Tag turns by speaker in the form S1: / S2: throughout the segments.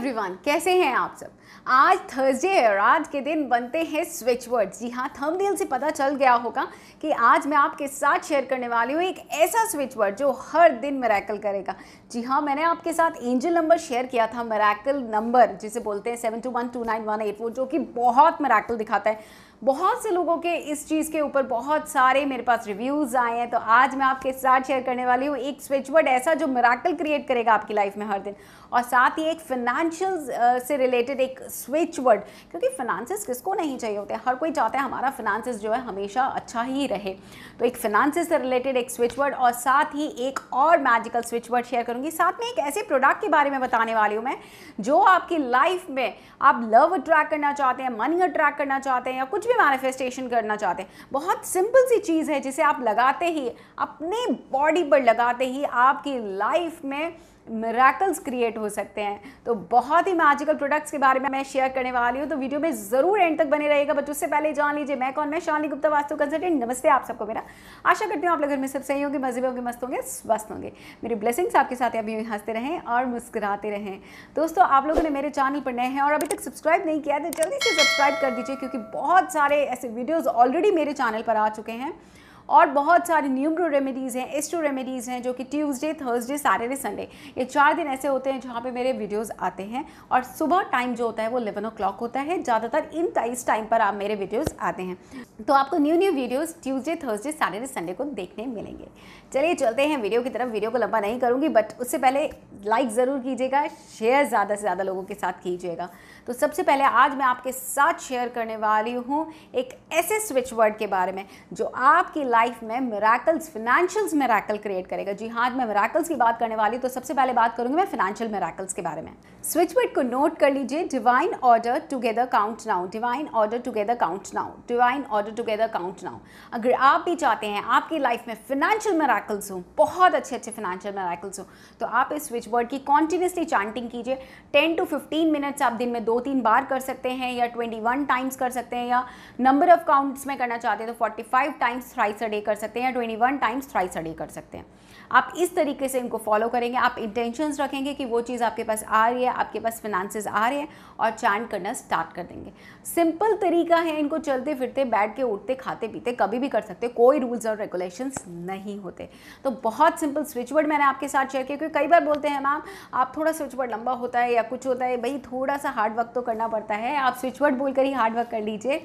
S1: everyone कैसे हैं आप सब आज थर्सडे और आज के दिन बनते हैं स्विच वर्ड जी हाँ थंबनेल से पता चल गया होगा कि आज मैं आपके साथ शेयर करने वाली हूँ एक ऐसा स्विच वर्ड जो हर दिन मेरेकल करेगा जी हाँ मैंने आपके साथ एंजल नंबर शेयर किया था मेरेकल नंबर जिसे बोलते हैं seven two one two nine one eight वो जो कि बहुत मेरेकल दिखाता है बहुत से लोगों के इस चीज़ के ऊपर बहुत सारे मेरे पास रिव्यूज़ आए हैं तो आज मैं आपके साथ शेयर करने वाली हूँ एक स्विचवर्ड ऐसा जो मेराकल क्रिएट करेगा आपकी लाइफ में हर दिन और साथ ही एक फिनेंशियल से रिलेटेड एक स्विचवर्ड क्योंकि फिनांसिस किसको नहीं चाहिए होते हर कोई चाहता है हमारा फिनांसिस जो है हमेशा अच्छा ही रहे तो एक फिनांसिस से रिलेटेड एक स्विचवर्ड और साथ ही एक और मैजिकल स्विचवर्ड शेयर करूँगी साथ में एक ऐसे प्रोडक्ट के बारे में बताने वाली हूँ मैं जो आपकी लाइफ में आप लव अट्रैक्ट करना चाहते हैं मनी अट्रैक्ट करना चाहते हैं या कुछ भी मैनिफेस्टेशन करना चाहते हैं बहुत सिंपल सी चीज़ है जिसे आप लगाते ही अपने बॉडी पर लगाते ही आपकी लाइफ में मेराकल्स क्रिएट हो सकते हैं तो बहुत ही मैजिकल प्रोडक्ट्स के बारे में मैं शेयर करने वाली हूँ तो वीडियो में ज़रूर एंड तक बने रहेगा बट उससे पहले जान लीजिए मैं कौन मैं शानी गुप्ता वास्तु कंसल्टेंट नमस्ते आप सबको मेरा आशा करती हूँ आप लोग घर में सब सही होंगे मजे होंगे मस्त होंगे स्वस्थ होंगे मेरी ब्लेसिंग्स आपके साथ अभी हंसते रहें और मुस्कुराते रहें दोस्तों आप लोगों ने मेरे चैनल पर नए हैं और अभी तक सब्सक्राइब नहीं किया तो जल्दी से सब्सक्राइब कर दीजिए क्योंकि बहुत सारे ऐसे वीडियोज़ ऑलरेडी मेरे चैनल पर आ चुके हैं और बहुत सारी न्यूमरो रेमेडीज़ हैं एस्ट्रो रेमेडीज़ हैं जो कि ट्यूसडे थर्सडे सैटरडे संडे ये चार दिन ऐसे होते हैं जहाँ पे मेरे वीडियोस आते हैं और सुबह टाइम जो होता है वो इलेवन ओ क्लॉक होता है ज़्यादातर इन इस टाइम पर आप मेरे वीडियोज़ आते हैं तो आपको new new videos Tuesday Thursday Saturday Sunday को देखने मिलेंगे चलिए चलते हैं वीडियो की तरफ वीडियो को लंबा नहीं करूँगी बट उससे पहले लाइक ज़रूर कीजिएगा शेयर ज़्यादा से ज़्यादा लोगों के साथ कीजिएगा तो सबसे पहले आज मैं आपके साथ शेयर करने वाली हूँ एक ऐसे स्विच वर्ड के बारे में जो आपकी लाइफ लाइफ में मेराकल्स फिनेंशियल्स मेराकल क्रिएट करेगा जी हाँ मैं मेराकल्स की बात करने वाली हूँ तो सबसे पहले बात करूंगी मैं फिनेंशियल मेराकल्स के बारे में स्विचबिट को नोट कर लीजिए divine order together count now divine order together count now divine order together count now अगर आप भी चाहते हैं आपकी लाइफ में फिनेंशियल मेराकल्स हों बहुत अच्छे अच्छे फिनेंशियल मेराकल्स हों तो आप इस स्विच बोर्ड की कॉन्टीन्यूसली चांटिंग कीजिए टेन टू फिफ्टीन मिनट्स आप दिन में दो तीन बार कर सकते हैं या ट्वेंटी वन टाइम्स कर सकते हैं या नंबर ऑफ काउंट्स में करना चाहते हैं तो forty five times thrice day कर सकते हैं या twenty one times thrice a day कर सकते हैं आप इस तरीके से इनको फॉलो करेंगे आप इंटेंशंस रखेंगे कि वो चीज़ आपके पास आ रही है आपके पास फिनांसिस आ रहे हैं और चैंट करना स्टार्ट कर देंगे सिंपल तरीका है इनको चलते फिरते बैठ के उठते खाते पीते कभी भी कर सकते कोई रूल्स और रेगुलेशंस नहीं होते तो बहुत सिंपल स्विचवर्ड मैंने आपके साथ शेयर किया क्योंकि कई बार बोलते हैं मैम आप थोड़ा स्विचवर्ड लंबा होता है या कुछ होता है भाई थोड़ा सा हार्ड वर्क तो करना पड़ता है आप स्विचवर्ड बोलकर ही हार्ड वर्क कर लीजिए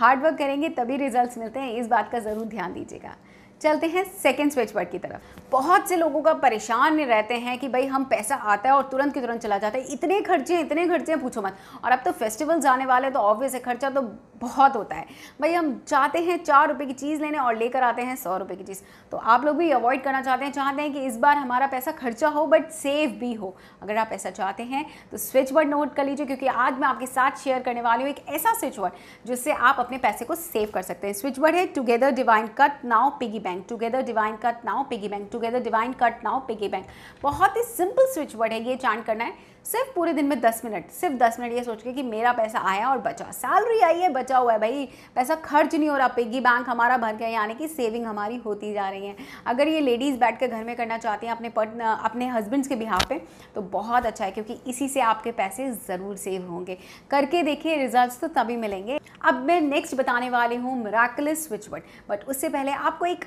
S1: हार्डवर्क करेंगे तभी रिजल्ट्स मिलते हैं इस बात का ज़रूर ध्यान दीजिएगा चलते हैं सेकेंड स्विच वर्ड की तरफ बहुत से लोगों का परेशान रहते हैं कि भाई हम पैसा आता है और तुरंत के तुरंत चला जाता है इतने खर्चे इतने खर्चे हैं पूछो मत और अब तो फेस्टिवल्स आने वाले तो ऑब्वियस है खर्चा तो बहुत होता है भाई हम चाहते हैं चार रुपये की चीज़ लेने और लेकर आते हैं सौ रुपये की चीज़ तो आप लोग भी अवॉइड करना चाहते हैं चाहते हैं कि इस बार हमारा पैसा खर्चा हो बट सेफ भी हो अगर आप ऐसा चाहते हैं तो स्विच वर्ड नोट कर लीजिए क्योंकि आज मैं आपके साथ शेयर करने वाली हूँ एक ऐसा स्विच वर्ड जिससे आप अपने पैसे को सेव कर सकते हैं स्विच वर्ड है together divine cut now piggy bank together divine cut now piggy bank together divine cut now piggy bank बहुत ही सिंपल स्विच वर्ड है ये चांट करना है सिर्फ पूरे दिन में दस मिनट सिर्फ दस मिनट ये सोच के कि मेरा पैसा आया और बचा सैलरी आई है बचा हुआ है भाई पैसा खर्च नहीं हो रहा पिगी बैंक हमारा भर गया यानी कि सेविंग हमारी होती जा रही है अगर ये लेडीज़ बैठ कर घर में करना चाहती हैं अपने पट अपने हस्बैंड्स के बिहाफ पे तो बहुत अच्छा है क्योंकि इसी से आपके पैसे ज़रूर सेव होंगे करके देखिए रिजल्ट तो तभी मिलेंगे अब मैं नेक्स्ट बताने वाली हूँ मिराकलिस स्विच वर्ड बट उससे पहले आपको एक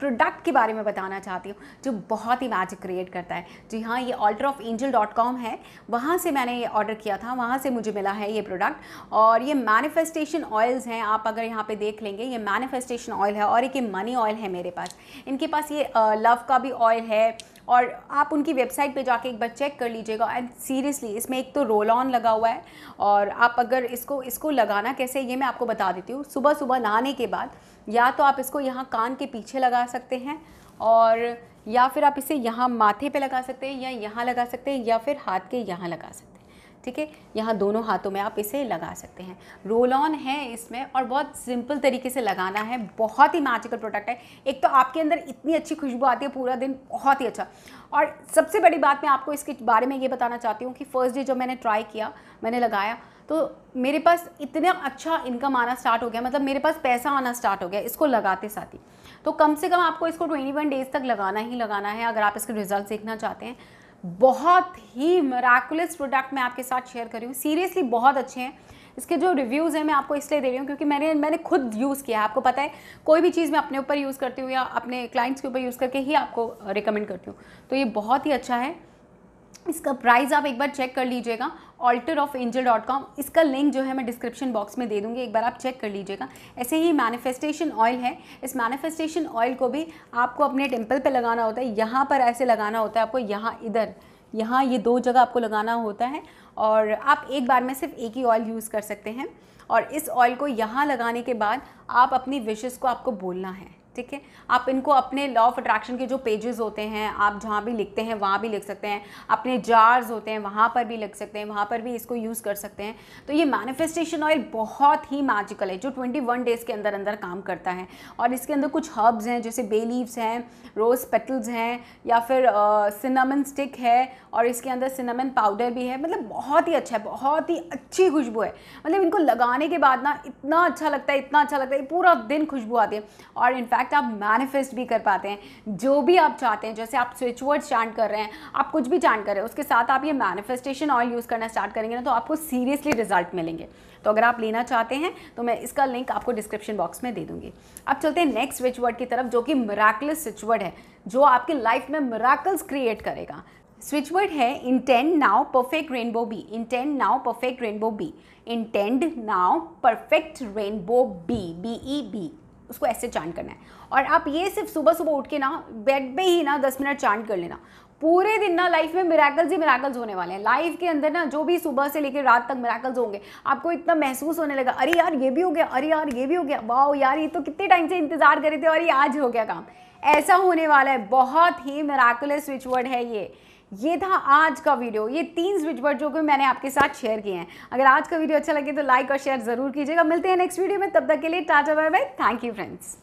S1: प्रोडक्ट के बारे में बताना चाहती हूँ जो बहुत ही मैजिक क्रिएट करता है जी हाँ ये alter of angel dot com है वहाँ से मैंने ये ऑर्डर किया था वहाँ से मुझे मिला है ये प्रोडक्ट और ये मैनिफेस्टेशन ऑयल्स हैं आप अगर यहाँ पे देख लेंगे ये मैनिफेस्टेशन ऑयल है और एक ये मनी ऑयल है मेरे पास इनके पास ये लव का भी ऑयल है और आप उनकी वेबसाइट पे जाके एक बार चेक कर लीजिएगा एंड सीरियसली इसमें एक तो रोल ऑन लगा हुआ है और आप अगर इसको इसको लगाना कैसे ये मैं आपको बता देती हूँ सुबह सुबह नहाने के बाद या तो आप इसको यहाँ कान के पीछे लगा सकते हैं और या फिर आप इसे यहाँ माथे पे लगा सकते हैं या यहाँ लगा सकते हैं या फिर हाथ के यहाँ लगा सकते हैं ठीक है यहाँ दोनों हाथों में आप इसे लगा सकते हैं रोल ऑन है इसमें और बहुत सिंपल तरीके से लगाना है बहुत ही मैजिकल प्रोडक्ट है एक तो आपके अंदर इतनी अच्छी खुशबू आती है पूरा दिन बहुत ही अच्छा और सबसे बड़ी बात मैं आपको इसके बारे में ये बताना चाहती हूँ कि फ़र्स्ट डे जब मैंने ट्राई किया मैंने लगाया तो मेरे पास इतना अच्छा इनकम आना स्टार्ट हो गया मतलब मेरे पास पैसा आना स्टार्ट हो गया इसको लगाते साथ ही तो कम से कम आपको इसको 21 डेज़ तक लगाना ही लगाना है अगर आप इसके रिजल्ट देखना चाहते हैं बहुत ही मराकुलस प्रोडक्ट मैं आपके साथ शेयर कर रही हूँ सीरियसली बहुत अच्छे हैं इसके जो रिव्यूज़ हैं मैं आपको इसलिए दे रही हूँ क्योंकि मैंने मैंने खुद यूज़ किया है आपको पता है कोई भी चीज़ मैं अपने ऊपर यूज़ करती हूँ या अपने क्लाइंट्स के ऊपर यूज़ करके ही आपको रिकमेंड करती हूँ तो ये बहुत ही अच्छा है इसका प्राइस आप एक बार चेक कर लीजिएगा alter of angel dot com इसका लिंक जो है मैं डिस्क्रिप्शन बॉक्स में दे दूँगी एक बार आप चेक कर लीजिएगा ऐसे ही मैनिफेस्टेशन ऑयल है इस मैनिफेस्टेशन ऑयल को भी आपको अपने टेम्पल पर लगाना होता है यहाँ पर ऐसे लगाना होता है आपको यहाँ इधर यहाँ ये दो जगह आपको लगाना होता है और आप एक बार में सिर्फ एक ही ऑयल यूज़ कर सकते हैं और इस ऑयल को यहाँ लगाने के बाद आप अपनी विशेज़ को आपको बोलना है ठीक है आप इनको अपने लॉ ऑफ अट्रैक्शन के जो पेजेस होते हैं आप जहाँ भी लिखते हैं वहाँ भी लिख सकते हैं अपने जार्स होते हैं वहाँ पर भी लिख सकते हैं वहाँ पर भी इसको यूज़ कर सकते हैं तो ये मैनिफेस्टेशन ऑयल बहुत ही मैजिकल है जो 21 डेज़ के अंदर अंदर काम करता है और इसके अंदर कुछ हर्ब्स हैं जैसे बे लीव्स हैं रोज़ पेटल्स हैं या फिर सिनामन uh, स्टिक है और इसके अंदर सिनामन पाउडर भी है मतलब बहुत ही अच्छा है बहुत ही अच्छी खुशबू है मतलब इनको लगाने के बाद ना इतना अच्छा लगता है इतना अच्छा लगता है पूरा दिन खुशबू आती है और इनफैक्ट इनफैक्ट आप मैनिफेस्ट भी कर पाते हैं जो भी आप चाहते हैं जैसे आप स्विच वर्ड चांट कर रहे हैं आप कुछ भी चांट कर रहे हैं उसके साथ आप ये मैनिफेस्टेशन ऑयल यूज़ करना स्टार्ट करेंगे ना तो आपको सीरियसली रिजल्ट मिलेंगे तो अगर आप लेना चाहते हैं तो मैं इसका लिंक आपको डिस्क्रिप्शन बॉक्स में दे दूंगी अब चलते हैं नेक्स्ट स्विच वर्ड की तरफ जो कि मराकलस स्विच वर्ड है जो आपकी लाइफ में मराकल्स क्रिएट करेगा स्विचवर्ड है intend now perfect rainbow be intend now perfect rainbow be intend now perfect rainbow be be B E उसको ऐसे चांट करना है और आप ये सिर्फ सुबह सुबह उठ के ना बेड पे ही ना दस मिनट चांट कर लेना पूरे दिन ना लाइफ में मिराकल्स ही मिराकल्स होने वाले हैं लाइफ के अंदर ना जो भी सुबह से लेकर रात तक मिराकल्स होंगे आपको इतना महसूस होने लगा अरे यार ये भी हो गया अरे यार ये भी हो गया वाह यार ये तो कितने टाइम से इंतज़ार करे थे और ये आज हो गया काम ऐसा होने वाला है बहुत ही मिराकुलस स्विच वर्ड है ये ये था आज का वीडियो ये तीन स्विच वर्ड जो कि मैंने आपके साथ शेयर किए हैं अगर आज का वीडियो अच्छा लगे तो लाइक और शेयर ज़रूर कीजिएगा मिलते हैं नेक्स्ट वीडियो में तब तक के लिए tata bye bye thank you friends